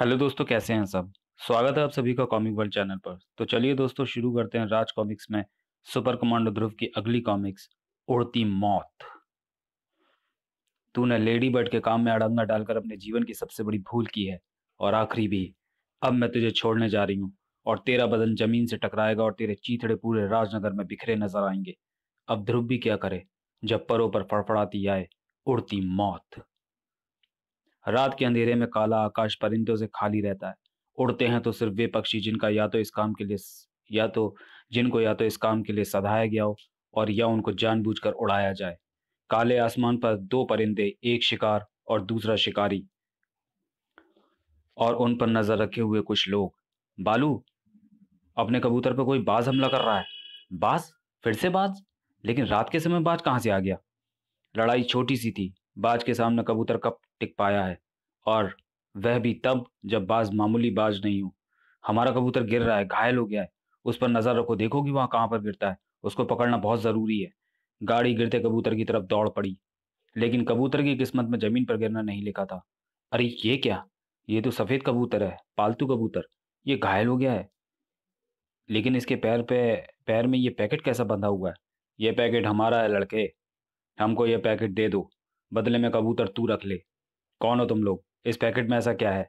hello दोस्तों कैसे हैं सब स्वागत है आप सभी का कॉमिक वर्ल्ड चैनल पर तो चलिए दोस्तों शुरू करते हैं राज कॉमिक्स में सुपर कमांडो ध्रुव की अगली कॉमिक्स उड़ती मौत तूने लेडी बर्ड के काम में अड़ंगा डालकर अपने जीवन की सबसे बड़ी भूल की है और आखिरी भी अब मैं तुझे छोड़ने जा रही हूँ और तेरा बदन जमीन से टकराएगा और तेरे चीथड़े पूरे राजनगर में बिखरे नजर आएंगे अब ध्रुव भी क्या करे जब परों पर फड़फड़ाती आए उड़ती मौत रात के अंधेरे में काला आकाश परिंदों से खाली रहता है उड़ते हैं तो सिर्फ वे पक्षी जिनका या तो इस काम के लिए या तो जिनको या तो इस काम के लिए सधाया गया हो और या उनको जानबूझकर उड़ाया जाए काले आसमान पर दो परिंदे एक शिकार और दूसरा शिकारी और उन पर नजर रखे हुए कुछ लोग बालू अपने कबूतर पर कोई बाज हमला कर रहा है बाज फिर से बाज लेकिन रात के समय बाज कहाँ से आ गया लड़ाई छोटी सी थी बाज के सामने कबूतर कब टिक पाया है और वह भी तब जब बाज मामूली बाज नहीं हो हमारा कबूतर गिर रहा है घायल हो गया है उस पर नजर रखो देखो कि वहां कहाँ पर गिरता है उसको पकड़ना बहुत जरूरी है गाड़ी गिरते कबूतर की तरफ दौड़ पड़ी लेकिन कबूतर की किस्मत में जमीन पर गिरना नहीं लिखा था अरे ये क्या ये तो सफेद कबूतर है पालतू कबूतर ये घायल हो गया है लेकिन इसके पैर पे पैर में ये पैकेट कैसा बंधा हुआ है ये पैकेट हमारा है लड़के हमको ये पैकेट दे दो बदले में कबूतर तू रख ले कौन हो तुम लोग इस पैकेट में ऐसा क्या है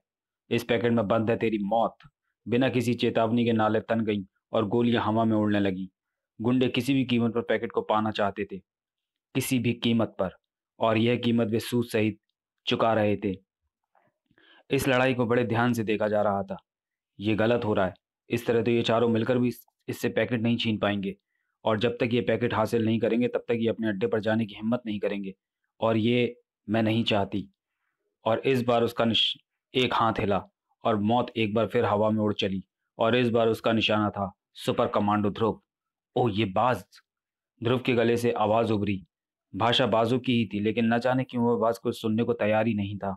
इस पैकेट में बंद है तेरी मौत बिना किसी चेतावनी के नाले तन गई और गोलियां हवा में उड़ने लगी गुंडे किसी भी कीमत पर पैकेट को पाना चाहते थे किसी भी कीमत पर और यह कीमत वे सूद सहित चुका रहे थे इस लड़ाई को बड़े ध्यान से देखा जा रहा था ये गलत हो रहा है इस तरह तो ये चारों मिलकर भी इससे पैकेट नहीं छीन पाएंगे और जब तक ये पैकेट हासिल नहीं करेंगे तब तक ये अपने अड्डे पर जाने की हिम्मत नहीं करेंगे और ये मैं नहीं चाहती और इस बार उसका एक हाथ हिला और मौत एक बार फिर हवा में उड़ चली और इस बार उसका निशाना था सुपर कमांडो ध्रुव ओ ये बाज ध्रुव के गले से आवाज उभरी भाषा बाजू की ही थी लेकिन न जाने क्यों वह बाज को सुनने को तैयार ही नहीं था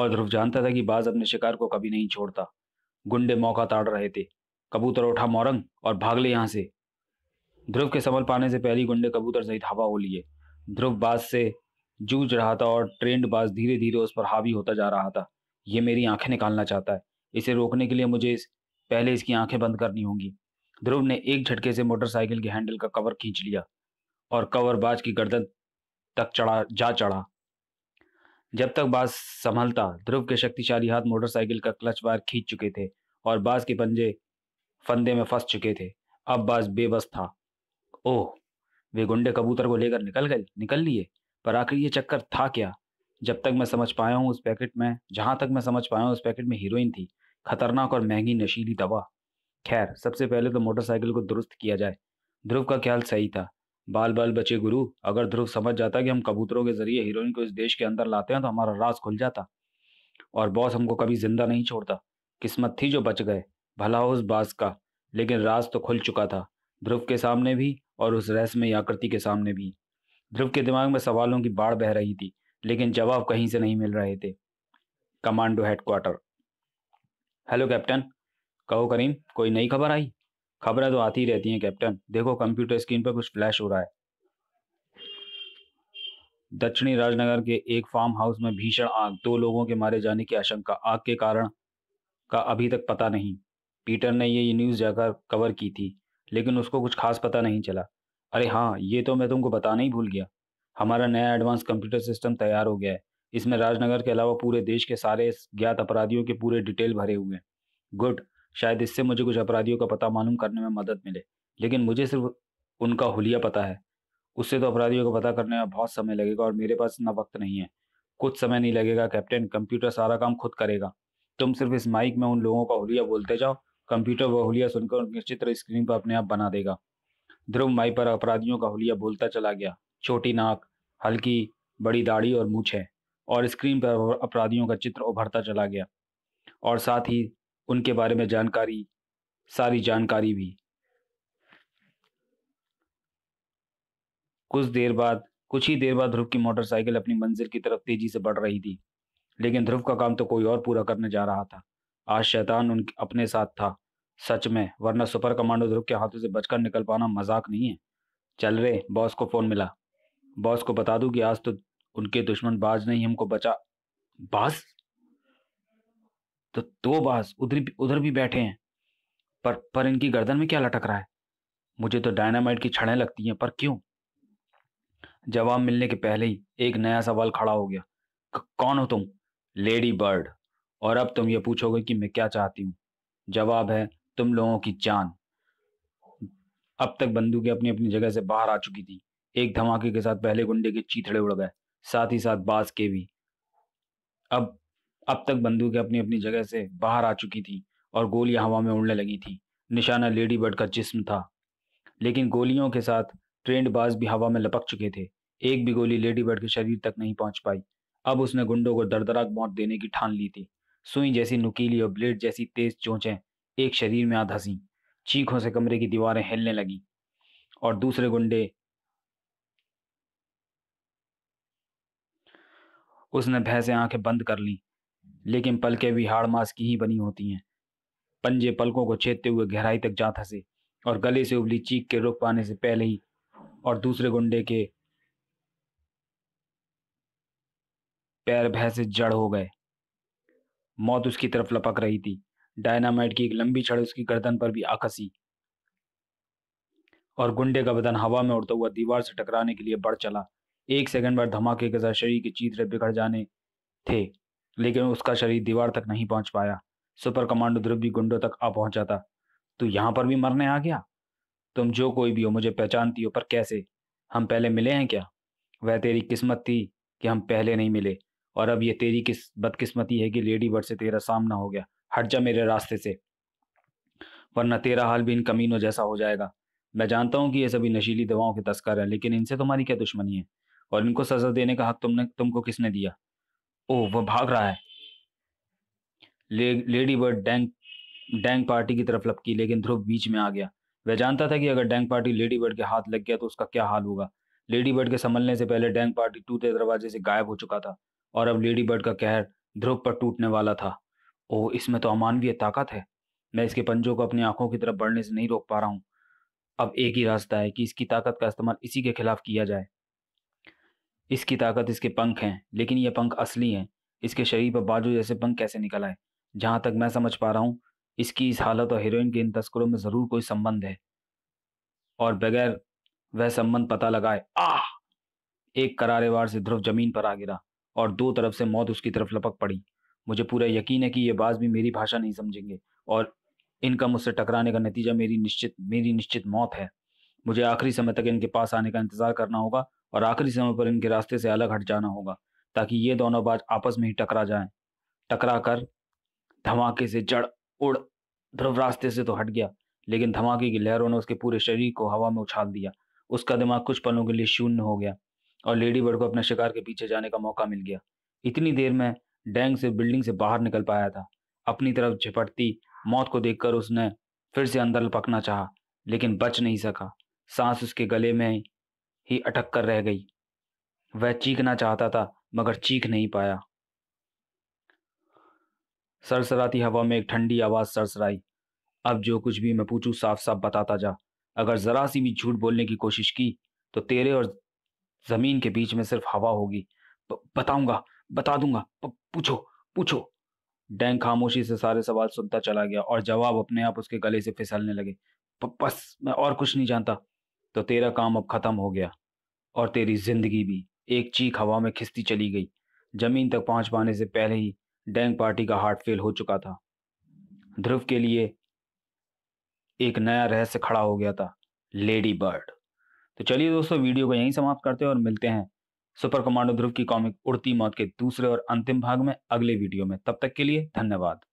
और ध्रुव जानता था कि बाज अपने शिकार को कभी नहीं छोड़ता गुंडे मौका ताड़ रहे थे कबूतर उठा मोरंग और भाग ले यहां से ध्रुव के संभल पाने से पहली गुंडे कबूतर सहित हवा हो लिए ध्रुव बाज से जूझ रहा था और ट्रेंड बाज धीरे धीरे उस पर हावी होता जा रहा था ये मेरी आंखें निकालना चाहता है इसे रोकने के लिए मुझे इस पहले इसकी आंखें बंद करनी होंगी ध्रुव ने एक झटके से मोटरसाइकिल के हैंडल का कवर खींच लिया और कवर बाज की गर्दन तक चढ़ा जा चढ़ा जब तक बाज संभलता ध्रुव के शक्तिशाली हाथ मोटरसाइकिल का क्लच बार खींच चुके थे और बाज के पंजे फंदे में फंस चुके थे अब बाज बेबस था ओह वे गुंडे कबूतर को लेकर निकल गए निकल लिए पर आखिर ये चक्कर था क्या जब तक मैं समझ पाया हूँ उस पैकेट में जहाँ तक मैं समझ पाया हूँ उस पैकेट में हीरोइन थी खतरनाक और महंगी नशीली दवा खैर सबसे पहले तो मोटरसाइकिल को दुरुस्त किया जाए ध्रुव का ख्याल सही था बाल बाल बचे गुरु अगर ध्रुव समझ जाता कि हम कबूतरों के जरिए हीरोइन को इस देश के अंदर लाते हैं तो हमारा राज खुल जाता और बॉस हमको कभी जिंदा नहीं छोड़ता किस्मत थी जो बच गए भला हो उस बास का लेकिन राज तो खुल चुका था ध्रुव के सामने भी और उस रहस्यमय आकृति के सामने भी ध्रुव के दिमाग में सवालों की बाढ़ बह रही थी लेकिन जवाब कहीं से नहीं मिल रहे थे कमांडो हेडक्वार्टर हेलो कैप्टन कहो करीम कोई नई खबर आई खबरें तो आती रहती हैं कैप्टन देखो कंप्यूटर स्क्रीन पर कुछ फ्लैश हो रहा है दक्षिणी राजनगर के एक फार्म हाउस में भीषण आग दो लोगों के मारे जाने की आशंका आग के कारण का अभी तक पता नहीं पीटर ने ये न्यूज़ जाकर कवर की थी लेकिन उसको कुछ खास पता नहीं चला अरे हाँ ये तो मैं तुमको बताना ही भूल गया हमारा नया एडवांस कंप्यूटर सिस्टम तैयार हो गया है इसमें राजनगर के अलावा पूरे देश के सारे ज्ञात अपराधियों के पूरे डिटेल भरे हुए हैं गुड शायद इससे मुझे कुछ अपराधियों का पता मालूम करने में मदद मिले लेकिन मुझे सिर्फ उनका हुलिया पता है उससे तो अपराधियों का पता करने में बहुत समय लगेगा और मेरे पास इतना वक्त नहीं है कुछ समय नहीं लगेगा कैप्टन कंप्यूटर सारा काम खुद करेगा तुम सिर्फ इस माइक में उन लोगों का हुलिया बोलते जाओ कंप्यूटर वह हुलिया सुनकर उनके चित्र स्क्रीन पर अपने आप बना देगा ध्रुव माई पर अपराधियों का हुलिया बोलता चला गया छोटी नाक हल्की बड़ी दाढ़ी और मूछ है और स्क्रीन पर अपराधियों का चित्र उभरता चला गया और साथ ही उनके बारे में जानकारी सारी जानकारी भी कुछ देर बाद कुछ ही देर बाद ध्रुव की मोटरसाइकिल अपनी मंजिल की तरफ तेजी से बढ़ रही थी लेकिन ध्रुव का काम तो कोई और पूरा करने जा रहा था आज शैतान उन अपने साथ था सच में वरना सुपर कमांडो ध्रुव के हाथों से बचकर निकल पाना मजाक नहीं है चल रहे बॉस को फोन मिला बॉस को बता दूं कि आज तो उनके दुश्मन बाज नहीं हमको बचा बाज तो दो बाज उधर उधर भी बैठे हैं पर पर इनकी गर्दन में क्या लटक रहा है मुझे तो डायनामाइट की छड़ें लगती हैं पर क्यों जवाब मिलने के पहले ही एक नया सवाल खड़ा हो गया कौन हो तुम लेडी बर्ड और अब तुम ये पूछोगे कि मैं क्या चाहती हूँ जवाब है तुम लोगों की जान अब तक बंदूकें अपनी अपनी जगह से बाहर आ चुकी थी एक धमाके के साथ पहले गुंडे के चीथड़े उड़ गए साथ ही साथ बास के भी अब अब तक बंदूकें अपनी अपनी जगह से बाहर आ चुकी थी और गोलियां हवा में उड़ने लगी थी निशाना लेडी बर्ड का जिस्म था लेकिन गोलियों के साथ ट्रेंड बाज भी हवा में लपक चुके थे एक भी गोली लेडी बर्ड के शरीर तक नहीं पहुंच पाई अब उसने गुंडों को दर्दराक मौत देने की ठान ली थी सुई जैसी नुकीली और ब्लेड जैसी तेज चोंचें एक शरीर में आ धसी चीखों से कमरे की दीवारें हिलने लगी और दूसरे गुंडे उसने भय से आंखें बंद कर ली लेकिन पलकें भी हाड़ मास की ही बनी होती हैं पंजे पलकों को छेदते हुए गहराई तक जा धसे और गले से उबली चीख के रुक पाने से पहले ही और दूसरे गुंडे के पैर भय से जड़ हो गए मौत उसकी तरफ लपक रही थी डायनामाइट की एक लंबी छड़ उसकी गर्दन पर भी आकसी और गुंडे का बदन हवा में उड़ता हुआ दीवार से टकराने के लिए बढ़ चला एक सेकंड बाद धमाके के साथ शरीर के चीतरे बिखर जाने थे लेकिन उसका शरीर दीवार तक नहीं पहुंच पाया सुपर कमांडो ध्रुव भी गुंडों तक आ पहुंचा था तू यहां पर भी मरने आ गया तुम जो कोई भी हो मुझे पहचानती हो पर कैसे हम पहले मिले हैं क्या वह तेरी किस्मत थी कि हम पहले नहीं मिले और अब यह तेरी किस बदकिस्मती है कि लेडी बर्ड से तेरा सामना हो गया हट जा मेरे रास्ते से वरना तेरा हाल भी इन कमीनों जैसा हो जाएगा मैं जानता हूँ कि ये सभी नशीली दवाओं के तस्कर हैं लेकिन इनसे तुम्हारी क्या दुश्मनी है और इनको सजा देने का हक तुमने तुमको किसने दिया ओ वह भाग रहा है ले, lady bird Dang Dang party की तरफ लपकी लेकिन ध्रुव बीच में आ गया वह जानता था कि अगर डैंग पार्टी लेडी बर्ड के हाथ लग गया तो उसका क्या हाल होगा लेडी बर्ड के संभलने से पहले डैंग पार्टी टूटे दरवाजे से गायब हो चुका था और अब लेडी बर्ड का कहर ध्रुव पर टूटने वाला था ओह इसमें तो अमानवीय ताकत है मैं इसके पंजों को अपनी आंखों की तरफ बढ़ने से नहीं रोक पा रहा हूँ अब एक ही रास्ता है कि इसकी ताकत का इस्तेमाल इसी के खिलाफ किया जाए इसकी ताकत इसके पंख हैं लेकिन ये पंख असली हैं इसके शरीर पर बाजू जैसे पंख कैसे निकल आए जहां तक मैं समझ पा रहा हूँ इसकी इस हालत और हीरोइन के इन तस्करों में ज़रूर कोई संबंध है और बगैर वह संबंध पता लगाए आह एक करारेवार से ध्रुव जमीन पर आ गिरा और दो तरफ से मौत उसकी तरफ लपक पड़ी मुझे पूरा यकीन है कि ये बाज भी मेरी भाषा नहीं समझेंगे और इनका मुझसे टकराने का नतीजा मेरी निश्चित मेरी निश्चित मौत है मुझे आखिरी समय तक इनके पास आने का इंतजार करना होगा और आखिरी समय पर इनके रास्ते से अलग हट जाना होगा ताकि ये दोनों बाज आपस में ही टकरा जाए टकरा कर धमाके से जड़ उड़ ध्रुव रास्ते से तो हट गया लेकिन धमाके की लहरों ने उसके पूरे शरीर को हवा में उछाल दिया उसका दिमाग कुछ पलों के लिए शून्य हो गया और लेडी बर्ड को अपने शिकार के पीछे जाने का मौका मिल गया इतनी देर में डैंग से बिल्डिंग से बाहर निकल पाया था अपनी तरफ झपटती मौत को देखकर उसने फिर से अंदर लपकना चाहा लेकिन बच नहीं सका सांस उसके गले में ही अटक कर रह गई वह चीखना चाहता था मगर चीख नहीं पाया सरसराती हवा में एक ठंडी आवाज सरसराई अब जो कुछ भी मैं पूछूं साफ साफ बताता जा अगर जरा सी भी झूठ बोलने की कोशिश की तो तेरे और जमीन के बीच में सिर्फ हवा होगी बताऊंगा बता दूंगा पूछो पूछो डैंग खामोशी से सारे सवाल सुनता चला गया और जवाब अपने आप उसके गले से फिसलने लगे बस मैं और कुछ नहीं जानता तो तेरा काम अब खत्म हो गया और तेरी जिंदगी भी एक चीख हवा में खिसती चली गई जमीन तक पहुंच पाने से पहले ही डैंग पार्टी का हार्ट फेल हो चुका था ध्रुव के लिए एक नया रहस्य खड़ा हो गया था लेडी बर्ड तो चलिए दोस्तों वीडियो को यहीं समाप्त करते हैं और मिलते हैं सुपर कमांडो ध्रुव की कॉमिक उड़ती मौत के दूसरे और अंतिम भाग में अगले वीडियो में तब तक के लिए धन्यवाद